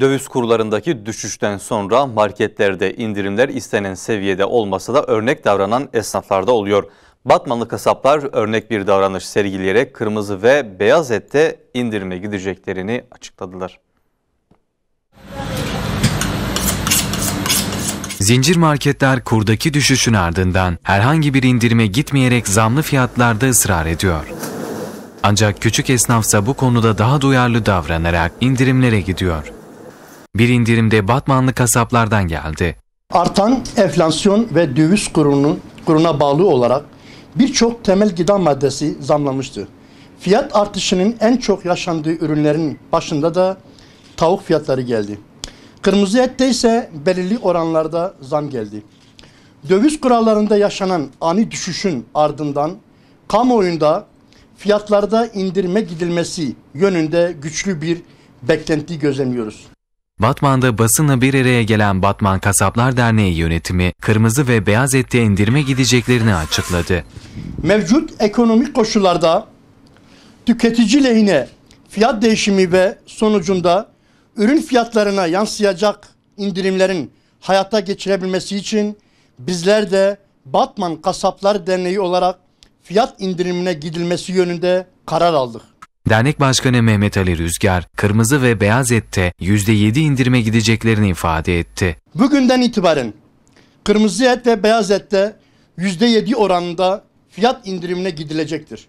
Döviz kurlarındaki düşüşten sonra marketlerde indirimler istenen seviyede olmasa da örnek davranan esnaflarda oluyor. Batmanlı kasaplar örnek bir davranış sergileyerek kırmızı ve beyaz ette indirime gideceklerini açıkladılar. Zincir marketler kurdaki düşüşün ardından herhangi bir indirime gitmeyerek zamlı fiyatlarda ısrar ediyor. Ancak küçük esnafsa bu konuda daha duyarlı davranarak indirimlere gidiyor bir indirimde Batmanlı kasaplardan geldi. Artan enflasyon ve döviz kurunun kuruna bağlı olarak birçok temel gıda maddesi zamlamıştı. Fiyat artışının en çok yaşandığı ürünlerin başında da tavuk fiyatları geldi. Kırmızı ette ise belirli oranlarda zam geldi. Döviz kurallarında yaşanan ani düşüşün ardından kamuoyunda fiyatlarda indirme gidilmesi yönünde güçlü bir beklenti gözlemliyoruz. Batman'da basınla bir araya gelen Batman Kasaplar Derneği yönetimi kırmızı ve beyaz ette indirme gideceklerini açıkladı. Mevcut ekonomik koşullarda tüketici lehine fiyat değişimi ve sonucunda ürün fiyatlarına yansıyacak indirimlerin hayata geçirebilmesi için bizler de Batman Kasaplar Derneği olarak fiyat indirimine gidilmesi yönünde karar aldık. Dernek Başkanı Mehmet Ali Rüzgar, kırmızı ve beyaz ette %7 indirime gideceklerini ifade etti. Bugünden itibaren kırmızı et ve beyaz ette %7 oranında fiyat indirimine gidilecektir.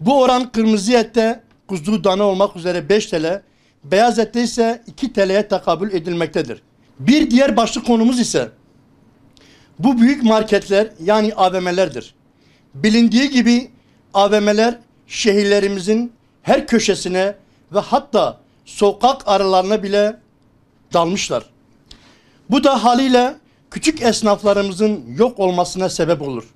Bu oran kırmızı ette kuzu dana olmak üzere 5 TL, beyaz ette ise 2 TL'ye takabül edilmektedir. Bir diğer başlık konumuz ise bu büyük marketler yani AVM'lerdir. Bilindiği gibi AVM'ler şehirlerimizin her köşesine ve hatta sokak aralarına bile dalmışlar. Bu da haliyle küçük esnaflarımızın yok olmasına sebep olur.